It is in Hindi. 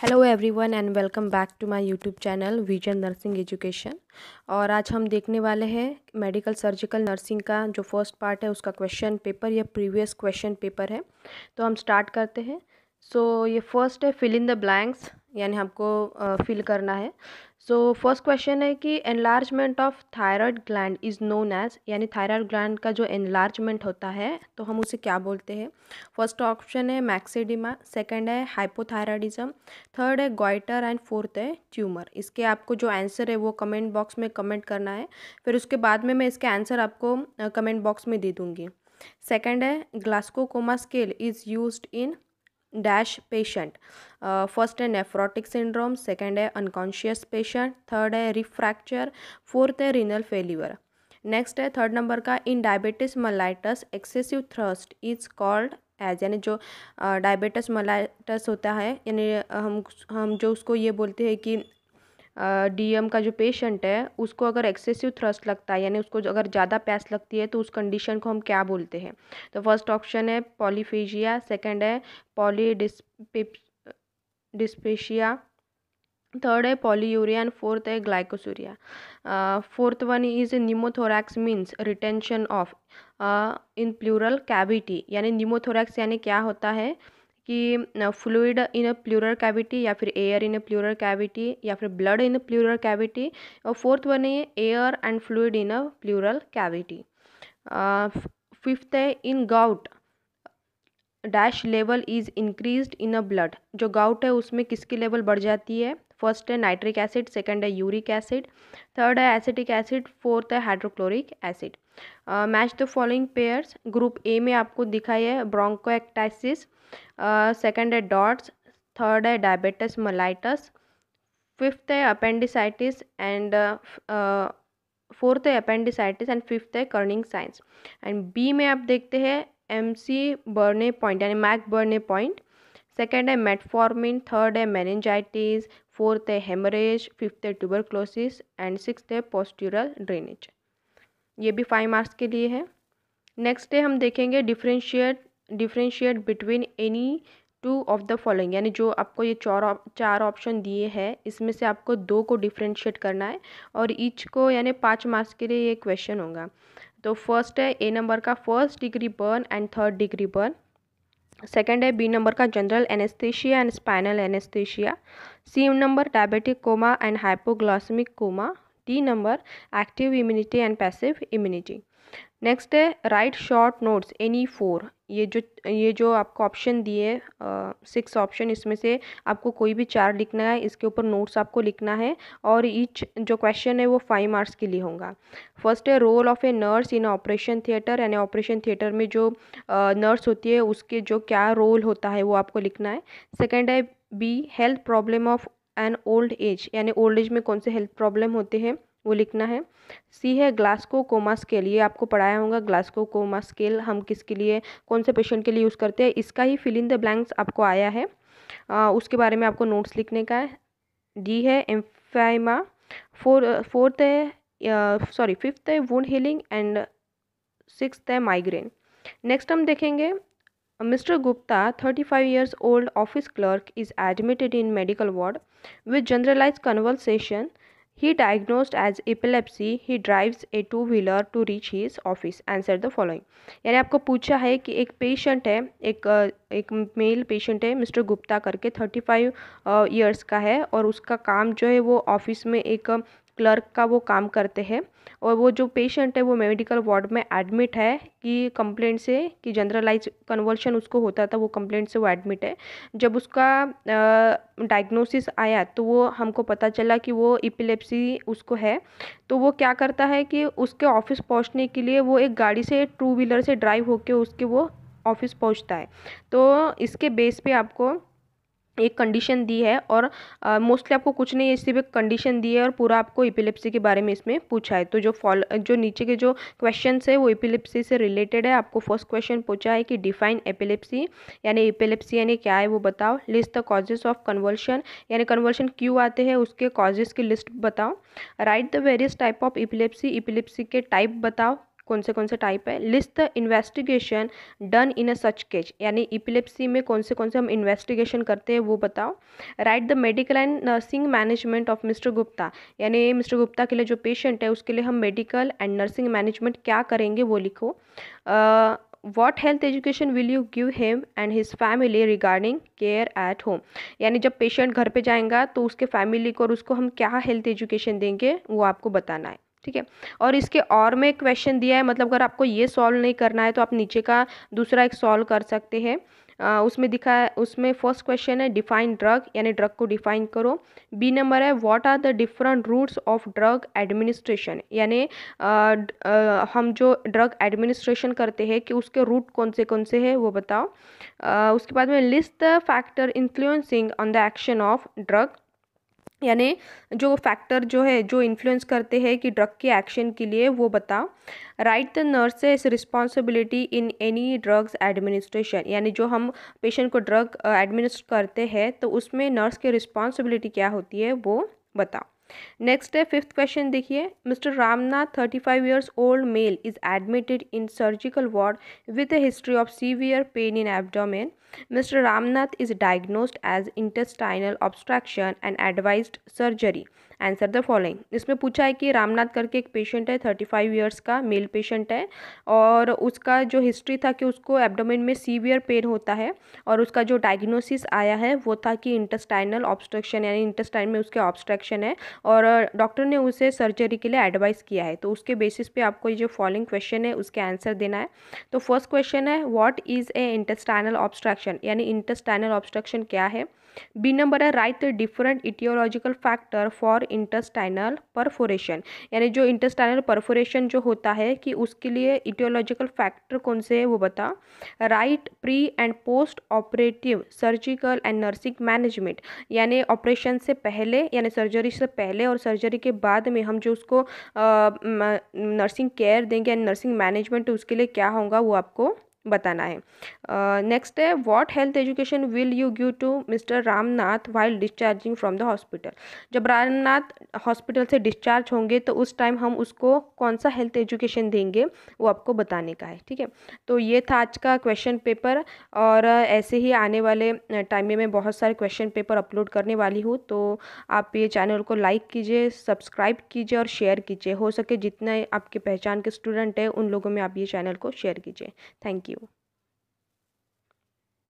Hello everyone and welcome back to my YouTube channel vision nursing education और आज हम देखने वाले हैं मेडिकल सर्जिकल नर्सिंग का जो फर्स्ट पार्ट है उसका क्वेश्चन पेपर या प्रीवियस क्वेश्चन पेपर है तो हम स्टार्ट करते हैं सो so, ये फर्स्ट है फिल इन द ब्लैंक्स यानी आपको फिल करना है सो फर्स्ट क्वेश्चन है कि enlargement of thyroid gland is known as यानी थायराइड ग्लैंड का जो एनलार्जमेंट होता है तो हम उसे क्या बोलते हैं फर्स्ट ऑप्शन है मैक्सीडिमा सेकंड है हाइपोथायराइडिज्म थर्ड है गोइटर एंड फोर्थ है ट्यूमर इसके आपको जो आंसर है वो कमेंट बॉक्स में कमेंट करना है फिर उसके बाद में मैं इसके आंसर आपको कमेंट बॉक्स में दे दूँगी सेकेंड है Glasgow coma scale is use in dash patient first है नेफ्रोटिक सिंड्रोम सेकेंड है अनकॉन्शियस पेशेंट थर्ड है रिफ्रैक्चर फोर्थ है रिनल फेल्यूअर नेक्स्ट है थर्ड नंबर का in diabetes mellitus excessive thirst is called as यानी जो डायबिटस uh, मलाइटस होता है यानी हम हम जो उसको ये बोलते हैं कि डीएम का जो पेशेंट है उसको अगर एक्सेसिव थ्रस्ट लगता है यानी उसको अगर ज़्यादा प्यास लगती है तो उस कंडीशन को हम क्या बोलते हैं तो फर्स्ट ऑप्शन है पॉलीफेजिया सेकंड है पॉली डिस्पेशिया थर्ड है पॉलीयूरिया एंड फोर्थ है glycosuria fourth one is pneumothorax means retention of in pleural cavity यानी निमोथोरैक्स यानी क्या होता है uh, कि fluid in a pleural cavity या फिर air in a pleural cavity या फिर blood in a pleural cavity और फोर्थ वन है air and fluid in a pleural cavity fifth है इन gout dash level is increased in a blood जो गाउट है उसमें किसकी लेवल बढ़ जाती है फर्स्ट है नाइट्रिक एसिड सेकंड है यूरिक एसिड थर्ड है एसिटिक एसिड फोर्थ है hydrochloric acid match the following pairs group A में आपको दिखाई है ब्रोंको एक्टाइसिस सेकेंड है डॉट्स थर्ड है डायबिटिस मलाइटस फिफ्थ है अपेंडिसाइटिस एंड फोर्थ है अपेंडिसाइटिस एंड फिफ्थ है कर्निंग साइंस एंड बी में आप देखते हैं एम सी बर्ने पॉइंट यानी मैक बर्ने पॉइंट सेकेंड है मेटफॉर्मिन थर्ड है मैनेजाइटिस फोर्थ है हेमरेज फिफ्थ है ट्यूबरक्लोसिस एंड सिक्स है पोस्ट्यूरल ड्रेनेज ये भी फाइव मार्क्स के लिए है नेक्स्ट है हम देखेंगे differentiate differentiate between any two of the following यानी जो आपको ये चार चार ऑप्शन दिए हैं इसमें से आपको दो को डिफ्रेंशिएट करना है और ईच को यानी पाँच मार्क्स के लिए ये क्वेश्चन होगा तो फर्स्ट है ए नंबर का first degree burn and third degree burn second है बी नंबर का general anaesthesia and spinal anaesthesia C number diabetic coma and hypoglycaemic coma D number active immunity and passive immunity next है right short notes any four ये जो ये जो आपको ऑप्शन दिए सिक्स ऑप्शन इसमें से आपको कोई भी चार लिखना है इसके ऊपर नोट्स आपको लिखना है और ईच जो क्वेश्चन है वो फाइव मार्क्स के लिए होगा फर्स्ट है role of a nurse in operation theatre यानी ऑपरेशन थिएटर में जो नर्स uh, होती है उसके जो क्या रोल होता है वो आपको लिखना है सेकेंड है B health problem of and old age यानी ओल्ड एज में कौन से हेल्थ प्रॉब्लम होते हैं वो लिखना है सी है ग्लास्को कोमा स्केल ये आपको पढ़ाया होगा ग्लास्को कोमा स्केल हम किसके लिए कौन से पेशेंट के लिए यूज़ करते हैं इसका ही फिल इन द ब्लैंक्स आपको आया है आ, उसके बारे में आपको नोट्स लिखने का है डी है एम्फाइमा फोर फोर्थ है सॉरी फिफ्थ है वुंड हीलिंग एंड सिक्स है माइग्रेन नेक्स्ट हम देखेंगे Mr. Gupta, 35 years old office clerk, is admitted in medical ward with generalized convulsion. He diagnosed as epilepsy. He drives a two wheeler to reach his office. Answer the following. यानी आपको पूछा है कि एक पेशेंट है एक एक मेल पेशेंट है मिस्टर गुप्ता करके 35 इयर्स का है और उसका काम जो है वो ऑफिस में एक क्लर्क का वो काम करते हैं और वो जो पेशेंट है वो मेडिकल वार्ड में एडमिट है कि कंप्लेंट से कि जनरलाइज कन्वर्शन उसको होता था वो कंप्लेंट से वो एडमिट है जब उसका डायग्नोसिस आया तो वो हमको पता चला कि वो इपिलेप्सी उसको है तो वो क्या करता है कि उसके ऑफिस पहुंचने के लिए वो एक गाड़ी से टू व्हीलर से ड्राइव होकर उसके वो ऑफिस पहुँचता है तो इसके बेस पर आपको एक कंडीशन दी है और मोस्टली आपको कुछ नहीं है सिर्फ एक कंडीशन दी है और पूरा आपको इपिलिप्सी के बारे में इसमें पूछा है तो जो फॉल जो नीचे के जो क्वेश्चन है वो इपिलिप्सी से रिलेटेड है आपको फर्स्ट क्वेश्चन पूछा है कि डिफाइन एपिलिप्सी यानी इपिलिप्सी यानी क्या है वो बताओ list the causes of conversion यानी कन्वर्शन क्यों आते हैं उसके कॉजेज की लिस्ट बताओ write the various type of epilepsy epilepsy के टाइप बताओ कौन से कौन से टाइप है list the investigation done in a such case यानी इपिलेप्सी में कौन से कौन से हम इन्वेस्टिगेशन करते हैं वो बताओ write the medical and nursing management of mister Gupta यानी मिस्टर गुप्ता के लिए जो पेशेंट है उसके लिए हम मेडिकल एंड नर्सिंग मैनेजमेंट क्या करेंगे वो लिखो what health education will you give him and his family regarding care at home यानी जब पेशेंट घर पर जाएगा तो उसके फैमिली को और उसको हम क्या हेल्थ एजुकेशन देंगे वो आपको बताना है ठीक है और इसके और में क्वेश्चन दिया है मतलब अगर आपको ये सॉल्व नहीं करना है तो आप नीचे का दूसरा एक सॉल्व कर सकते हैं उसमें दिखा है उसमें फर्स्ट क्वेश्चन है डिफाइन ड्रग यानी ड्रग को डिफाइन करो बी नंबर है what are the different routes of drug administration यानी हम जो ड्रग एडमिनिस्ट्रेशन करते हैं कि उसके रूट कौन से कौन से हैं वो बताओ आ, उसके बाद में list the factor influencing on the action of drug यानी जो फैक्टर जो है जो इन्फ्लुएंस करते हैं कि ड्रग के एक्शन के लिए वो बताओ write the nurse is responsibility in any drugs administration यानी जो हम पेशेंट को ड्रग एडमिनिस्ट करते हैं तो उसमें नर्स की रिस्पॉन्सिबिलिटी क्या होती है वो बताओ नेक्स्ट है फिफ्थ क्वेश्चन देखिए mister Ramnath thirty five years old male is admitted in surgical ward with history of severe pain in abdomen Mr. Ramnath is diagnosed as intestinal obstruction and advised surgery. Answer the following इसमें पूछा है कि रामनाथ करके एक पेशेंट है थर्टी फाइव ईयर्स का मेल पेशेंट है और उसका जो हिस्ट्री था कि उसको एबडोमिन में सीवियर पेन होता है और उसका जो डायग्नोसिस आया है वो था कि इंटेस्टाइनल ऑब्स्ट्रक्शन यानी इंटेस्टाइन में उसके ऑब्स्ट्रक्शन है और डॉक्टर ने उसे सर्जरी के लिए एडवाइस किया है तो उसके बेसिस पे आपको ये जो फॉलोइंग क्वेश्चन है उसके आंसर देना है तो फर्स्ट क्वेश्चन है what is a intestinal obstruction obstruction यानी इंटेस्टाइनल ऑब्स्ट्रक्शन क्या है बी नंबर है write different etiological factor for intestinal perforation यानी जो इंटेस्टाइनल परफोरेशन जो होता है कि उसके लिए इटियोलॉजिकल फैक्टर कौन से है वो बता write pre and post operative surgical and nursing management यानी ऑपरेशन से पहले यानी सर्जरी से पहले और सर्जरी के बाद में हम जो उसको नर्सिंग केयर देंगे एंड नर्सिंग मैनेजमेंट उसके लिए क्या होगा वो आपको बताना है नेक्स्ट है what health education will you give to mister Ramnath while discharging from the hospital जब रामनाथ हॉस्पिटल से डिस्चार्ज होंगे तो उस टाइम हम उसको कौन सा हेल्थ एजुकेशन देंगे वो आपको बताने का है ठीक है तो ये था आज का क्वेश्चन पेपर और ऐसे ही आने वाले टाइम में मैं बहुत सारे क्वेश्चन पेपर अपलोड करने वाली हूँ तो आप ये चैनल को लाइक कीजिए सब्सक्राइब कीजिए और शेयर कीजिए हो सके जितने आपके पहचान के स्टूडेंट हैं उन लोगों में आप ये चैनल को शेयर कीजिए थैंक यू